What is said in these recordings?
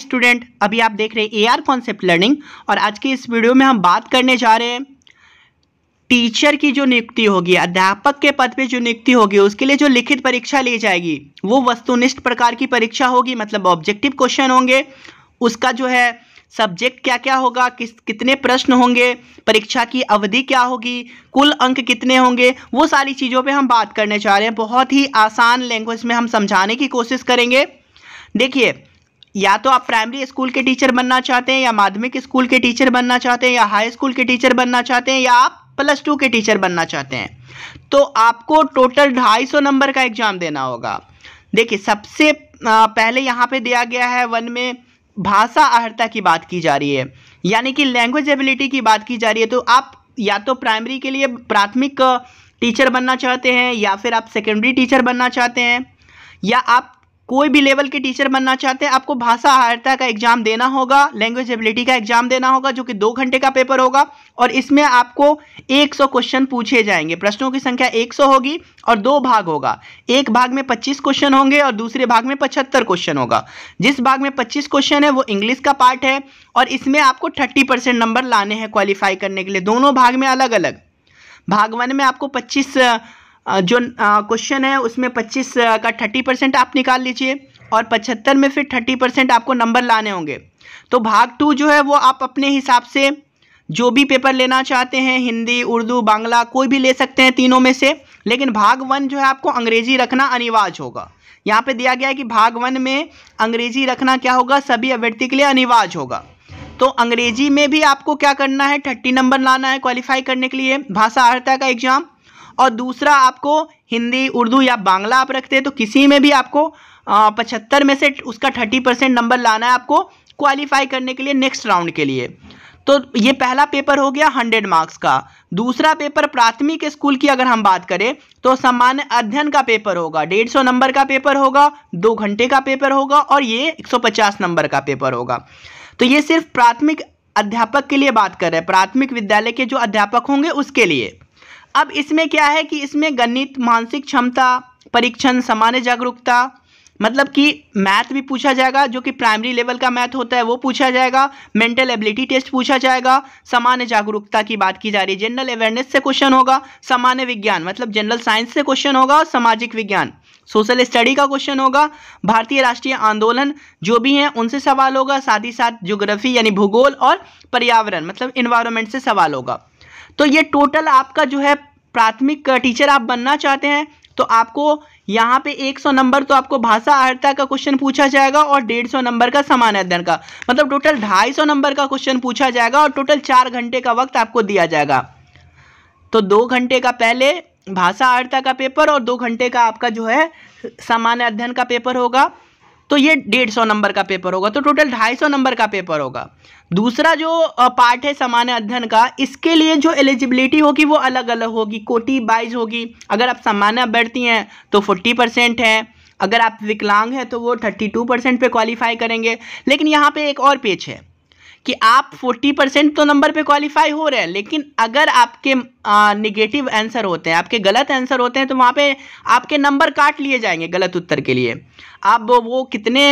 student अभी आप देख रहे हैं ए आर कॉन्सेप्ट लर्निंग और आज की इस वीडियो में हम बात करने जा रहे हैं टीचर की जो नियुक्ति होगी अध्यापक के पद पे जो नियुक्ति होगी उसके लिए जो लिखित परीक्षा ली जाएगी वो वस्तुनिष्ठ प्रकार की परीक्षा होगी मतलब ऑब्जेक्टिव क्वेश्चन होंगे उसका जो है सब्जेक्ट क्या क्या होगा किस कितने प्रश्न होंगे परीक्षा की अवधि क्या होगी कुल अंक कितने होंगे वो सारी चीज़ों पे हम बात करने जा रहे हैं बहुत ही आसान लैंग्वेज में हम समझाने की कोशिश करेंगे देखिए या तो आप प्राइमरी स्कूल के टीचर बनना चाहते हैं या माध्यमिक स्कूल के टीचर बनना चाहते हैं या हाई स्कूल के टीचर बनना चाहते हैं या आप प्लस टू के टीचर बनना चाहते हैं तो आपको टोटल ढाई सौ नंबर का एग्जाम देना होगा देखिए सबसे पहले यहाँ पे दिया गया है वन में भाषा आहरता की बात की जा रही है यानी कि लैंग्वेज एबिलिटी की बात की जा रही है तो आप या तो प्राइमरी के लिए प्राथमिक टीचर बनना चाहते हैं या फिर आप सेकेंडरी टीचर बनना चाहते हैं या आप कोई भी लेवल के टीचर बनना चाहते हैं आपको भाषा आयता का एग्जाम देना होगा लैंग्वेज एबिलिटी का एग्जाम देना होगा जो कि दो घंटे का पेपर होगा और इसमें आपको 100 क्वेश्चन पूछे जाएंगे प्रश्नों की संख्या 100 होगी और दो भाग होगा एक भाग में 25 क्वेश्चन होंगे और दूसरे भाग में 75 क्वेश्चन होगा जिस भाग में 25 क्वेश्चन है वो इंग्लिश का पार्ट है और इसमें आपको थर्टी नंबर लाने हैं क्वालिफाई करने के लिए दोनों भाग में अलग अलग भाग वन में आपको पच्चीस जो क्वेश्चन है उसमें पच्चीस का थर्टी परसेंट आप निकाल लीजिए और पचहत्तर में फिर थर्टी परसेंट आपको नंबर लाने होंगे तो भाग टू जो है वो आप अपने हिसाब से जो भी पेपर लेना चाहते हैं हिंदी उर्दू बांग्ला कोई भी ले सकते हैं तीनों में से लेकिन भाग वन जो है आपको अंग्रेजी रखना अनिवार्य होगा यहाँ पे दिया गया है कि भाग वन में अंग्रेजी रखना क्या होगा सभी अभ्यर्थी के लिए अनिवार्य होगा तो अंग्रेजी में भी आपको क्या करना है थर्टी नंबर लाना है क्वालिफाई करने के लिए भाषा आर्ता का एग्जाम और दूसरा आपको हिंदी उर्दू या बांग्ला आप रखते हैं तो किसी में भी आपको पचहत्तर में से उसका थर्टी परसेंट नंबर लाना है आपको क्वालिफाई करने के लिए नेक्स्ट राउंड के लिए तो ये पहला पेपर हो गया हंड्रेड मार्क्स का दूसरा पेपर प्राथमिक स्कूल की अगर हम बात करें तो सामान्य अध्ययन का पेपर होगा डेढ़ सौ नंबर का पेपर होगा दो घंटे का पेपर होगा और ये एक सौ पचास नंबर का पेपर होगा तो ये सिर्फ प्राथमिक अध्यापक के लिए बात कर रहे हैं प्राथमिक विद्यालय के जो अध्यापक होंगे उसके लिए अब इसमें क्या है कि इसमें गणित मानसिक क्षमता परीक्षण सामान्य जागरूकता मतलब कि मैथ भी पूछा जाएगा जो कि प्राइमरी लेवल का मैथ होता है वो पूछा जाएगा मेंटल एबिलिटी टेस्ट पूछा जाएगा सामान्य जागरूकता की बात की जा रही है जनरल अवेयरनेस से क्वेश्चन होगा सामान्य विज्ञान मतलब जनरल साइंस से क्वेश्चन होगा और सामाजिक विज्ञान सोशल स्टडी का क्वेश्चन होगा भारतीय राष्ट्रीय आंदोलन जो भी हैं उनसे सवाल होगा साथ ही साथ ज्योग्राफी यानी भूगोल और पर्यावरण मतलब इन्वायरमेंट से सवाल होगा तो ये टोटल आपका जो है प्राथमिक टीचर आप बनना चाहते हैं तो आपको यहाँ पे 100 नंबर तो आपको भाषा आर्ता का क्वेश्चन पूछा जाएगा और 150 नंबर का सामान्य अध्ययन का मतलब टोटल 250 नंबर का क्वेश्चन पूछा जाएगा और टोटल चार घंटे का वक्त आपको दिया जाएगा तो दो घंटे का पहले भाषा आर्ता का पेपर और दो घंटे का आपका जो है सामान्य अध्ययन का पेपर होगा तो ये डेढ़ सौ नंबर का पेपर होगा तो टोटल ढाई सौ नंबर का पेपर होगा दूसरा जो पार्ट है सामान्य अध्ययन का इसके लिए जो एलिजिबिलिटी होगी वो अलग अलग होगी कोटी बाइज होगी अगर आप सामान्य अभ्यर्थी हैं तो फोर्टी परसेंट है अगर आप विकलांग हैं तो वो थर्टी टू परसेंट पर क्वालिफाई करेंगे लेकिन यहाँ पर एक और पेज है कि आप 40 परसेंट तो नंबर पे क्वालिफाई हो रहे हैं लेकिन अगर आपके निगेटिव आंसर होते हैं आपके गलत आंसर होते हैं तो वहाँ पे आपके नंबर काट लिए जाएंगे गलत उत्तर के लिए अब वो कितने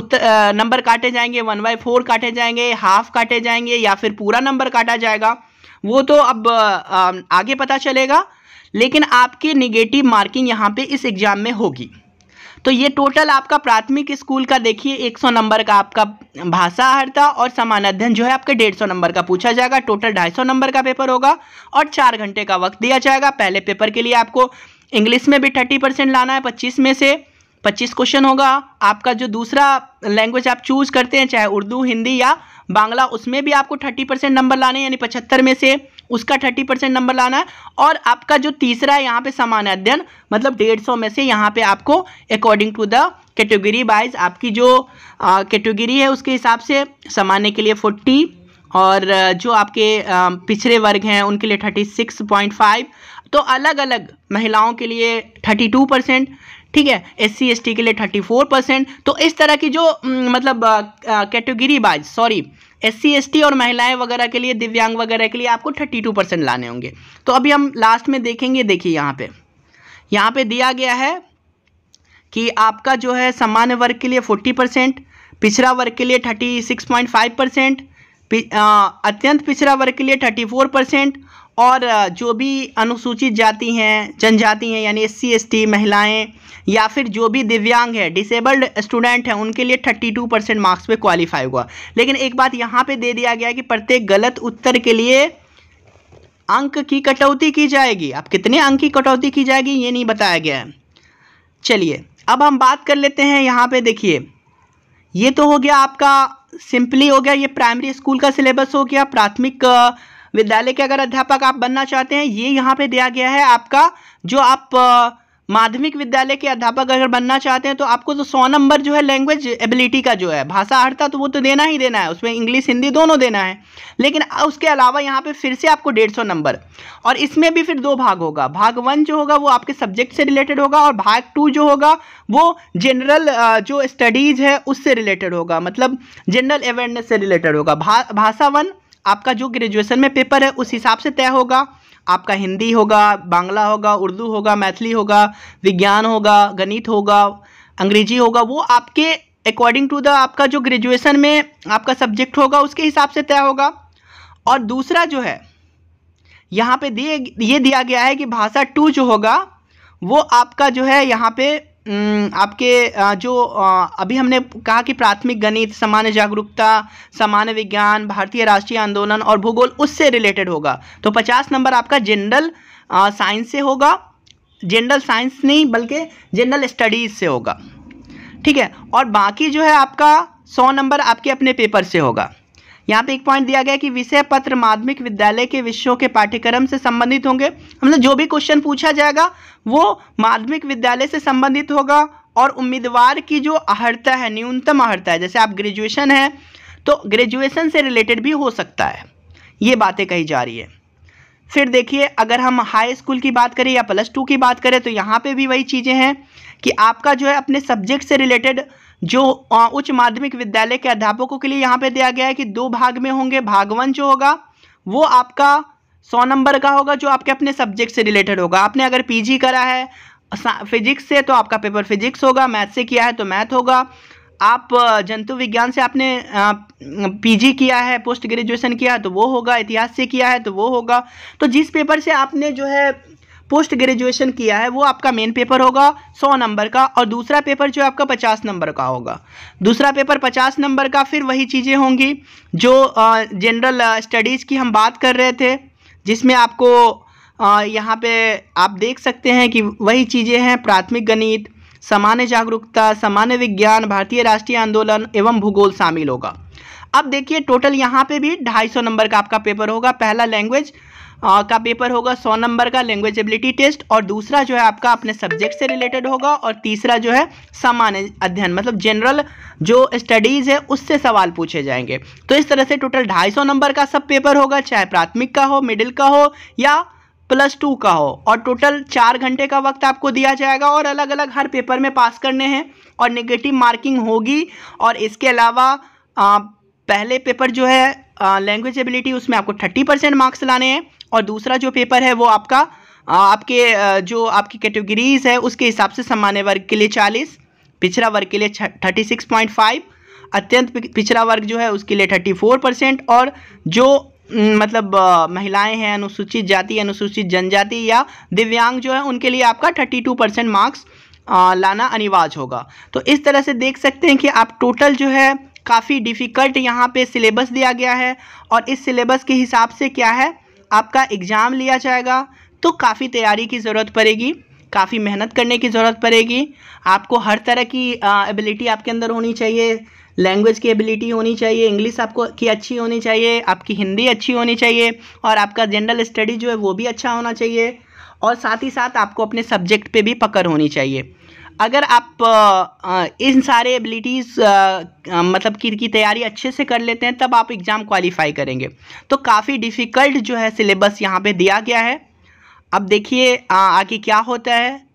उत्तर नंबर काटे जाएंगे वन बाई फोर काटे जाएंगे हाफ काटे जाएंगे या फिर पूरा नंबर काटा जाएगा वो तो अब आगे पता चलेगा लेकिन आपकी निगेटिव मार्किंग यहाँ पर इस एग्ज़ाम में होगी तो ये टोटल आपका प्राथमिक स्कूल का देखिए 100 नंबर का आपका भाषा आहारता और समान अध्ययन जो है आपके 150 नंबर का पूछा जाएगा टोटल 250 नंबर का पेपर होगा और चार घंटे का वक्त दिया जाएगा पहले पेपर के लिए आपको इंग्लिश में भी थर्टी परसेंट लाना है पच्चीस में से पच्चीस क्वेश्चन होगा आपका जो दूसरा लैंग्वेज आप चूज करते हैं चाहे उर्दू हिंदी या बांग्ला उसमें भी आपको थर्टी परसेंट नंबर लाने यानी पचहत्तर में से उसका थर्टी परसेंट नंबर लाना है और आपका जो तीसरा है यहाँ पे सामान्य अध्ययन मतलब डेढ़ सौ में से यहाँ पे आपको according to the category wise आपकी जो कैटेगरी है उसके हिसाब से सामान्य के लिए फोर्टी और जो आपके पिछड़े वर्ग हैं उनके लिए थर्टी सिक्स पॉइंट फाइव तो अलग अलग महिलाओं के लिए थर्टी टू परसेंट ठीक है एस सी एस टी के लिए थर्टी फोर परसेंट तो इस तरह की जो मतलब category wise sorry S C S T और महिलाएं वगैरह के लिए दिव्यांग वगैरह के लिए आपको थर्टी टू परसेंट लाने होंगे तो अभी हम लास्ट में देखेंगे देखिए यहाँ पे यहाँ पे दिया गया है कि आपका जो है सामान्य वर्ग के लिए फोर्टी परसेंट पिछड़ा वर्ग के लिए thirty six point five percent अत्यंत पिछड़ा वर्ग के लिए थर्टी फोर परसेंट और जो भी अनुसूचित जाति हैं जनजाति हैं यानी एस सी एस टी महिलाएँ या फिर जो भी दिव्यांग है डिसेबल्ड स्टूडेंट हैं उनके लिए 32 परसेंट मार्क्स पे क्वालिफाई हुआ लेकिन एक बात यहाँ पे दे दिया गया कि प्रत्येक गलत उत्तर के लिए अंक की कटौती की जाएगी अब कितने अंक की कटौती की जाएगी ये नहीं बताया गया है चलिए अब हम बात कर लेते हैं यहाँ पे देखिए ये तो हो गया आपका सिंपली हो गया ये प्राइमरी स्कूल का सिलेबस हो गया प्राथमिक विद्यालय के अगर अध्यापक आप बनना चाहते हैं ये यहाँ पे दिया गया है आपका जो आप माध्यमिक विद्यालय के अध्यापक अगर बनना चाहते हैं तो आपको तो सौ नंबर जो है लैंग्वेज एबिलिटी का जो है भाषा अर्था तो वो तो देना ही देना है उसमें इंग्लिश हिंदी दोनों देना है लेकिन उसके अलावा यहाँ पे फिर से आपको डेढ़ सौ नंबर और इसमें भी फिर दो भाग होगा भाग वन जो होगा वो आपके सब्जेक्ट से रिलेटेड होगा और भाग टू जो होगा वो जनरल जो स्टडीज़ है उससे रिलेटेड होगा मतलब जनरल अवेयरनेस से रिलेटेड होगा भाषा वन आपका जो ग्रेजुएशन में पेपर है उस हिसाब से तय होगा आपका हिंदी होगा बांग्ला होगा उर्दू होगा मैथिली होगा विज्ञान होगा गणित होगा अंग्रेजी होगा वो आपके अकॉर्डिंग टू द आपका जो ग्रेजुएशन में आपका सब्जेक्ट होगा उसके हिसाब से तय होगा और दूसरा जो है यहाँ पे दिए ये दिया गया है कि भाषा टू जो होगा वो आपका जो है यहाँ पे आपके जो अभी हमने कहा कि प्राथमिक गणित सामान्य जागरूकता सामान्य विज्ञान भारतीय राष्ट्रीय आंदोलन और भूगोल उससे रिलेटेड होगा तो पचास नंबर आपका जनरल साइंस से होगा जनरल साइंस नहीं बल्कि जनरल स्टडीज़ से होगा ठीक है और बाकी जो है आपका सौ नंबर आपके अपने पेपर से होगा यहाँ पे एक पॉइंट दिया गया कि विषय पत्र माध्यमिक विद्यालय के विषयों के पाठ्यक्रम से संबंधित होंगे मतलब जो भी क्वेश्चन पूछा जाएगा वो माध्यमिक विद्यालय से संबंधित होगा और उम्मीदवार की जो अहर्ता है न्यूनतम अहर्ता है जैसे आप ग्रेजुएशन है तो ग्रेजुएशन से रिलेटेड भी हो सकता है ये बातें कही जा रही है फिर देखिए अगर हम हाई स्कूल की बात करें या प्लस टू की बात करें तो यहाँ पे भी वही चीज़ें हैं कि आपका जो है अपने सब्जेक्ट से रिलेटेड जो उच्च माध्यमिक विद्यालय के अध्यापकों के लिए यहाँ पे दिया गया है कि दो भाग में होंगे भाग वन जो होगा वो आपका सौ नंबर का होगा जो आपके अपने सब्जेक्ट से रिलेटेड होगा आपने अगर पी करा है फिजिक्स से तो आपका पेपर फिजिक्स होगा मैथ से किया है तो मैथ होगा आप जंतु विज्ञान से आपने पीजी किया है पोस्ट ग्रेजुएशन किया है तो वो होगा इतिहास से किया है तो वो होगा तो जिस पेपर से आपने जो है पोस्ट ग्रेजुएशन किया है वो आपका मेन पेपर होगा सौ नंबर का और दूसरा पेपर जो आपका पचास नंबर का होगा दूसरा पेपर पचास नंबर का फिर वही चीज़ें होंगी जो जनरल स्टडीज़ की हम बात कर रहे थे जिसमें आपको यहाँ पे आप देख सकते हैं कि वही चीज़ें हैं प्राथमिक गणित सामान्य जागरूकता सामान्य विज्ञान भारतीय राष्ट्रीय आंदोलन एवं भूगोल शामिल होगा अब देखिए टोटल यहाँ पे भी 250 नंबर का आपका पेपर होगा पहला लैंग्वेज का पेपर होगा सौ नंबर का लैंग्वेज एबिलिटी टेस्ट और दूसरा जो है आपका अपने सब्जेक्ट से रिलेटेड होगा और तीसरा जो है सामान्य अध्ययन मतलब जनरल जो स्टडीज़ है उससे सवाल पूछे जाएंगे तो इस तरह से टोटल ढाई सौ नंबर का सब पेपर होगा चाहे प्राथमिक का हो मिडिल का हो या प्लस टू का हो और टोटल चार घंटे का वक्त आपको दिया जाएगा और अलग अलग हर पेपर में पास करने हैं और नेगेटिव मार्किंग होगी और इसके अलावा आ, पहले पेपर जो है लैंग्वेज एबिलिटी उसमें आपको थर्टी परसेंट मार्क्स लाने हैं और दूसरा जो पेपर है वो आपका आ, आपके जो आपकी कैटेगरीज है उसके हिसाब से सामान्य वर्ग के लिए चालीस पिछड़ा वर्ग के लिए थर्टी सिक्स पॉइंट फाइव अत्यंत पिछड़ा वर्ग जो है उसके लिए थर्टी फोर परसेंट और जो मतलब महिलाएं हैं अनुसूचित जाति अनुसूचित जनजाति या दिव्यांग जो है उनके लिए आपका थर्टी टू परसेंट मार्क्स लाना अनिवार्य होगा तो इस तरह से देख सकते हैं कि आप टोटल जो है काफ़ी डिफ़िकल्ट यहाँ पे सिलेबस दिया गया है और इस सिलेबस के हिसाब से क्या है आपका एग्ज़ाम लिया जाएगा तो काफ़ी तैयारी की ज़रूरत पड़ेगी काफ़ी मेहनत करने की ज़रूरत पड़ेगी आपको हर तरह की एबिलिटी आपके अंदर होनी चाहिए लैंग्वेज की एबिलिटी होनी चाहिए इंग्लिश आपको की अच्छी होनी चाहिए आपकी हिंदी अच्छी होनी चाहिए और आपका जनरल स्टडी जो है वो भी अच्छा होना चाहिए और साथ ही साथ आपको अपने सब्जेक्ट पे भी पकड़ होनी चाहिए अगर आप इन सारे एबिलिटीज़ मतलब की, की तैयारी अच्छे से कर लेते हैं तब आप एग्ज़ाम क्वालिफाई करेंगे तो काफ़ी डिफ़िकल्ट जो है सिलेबस यहाँ पे दिया गया है अब देखिए आगे क्या होता है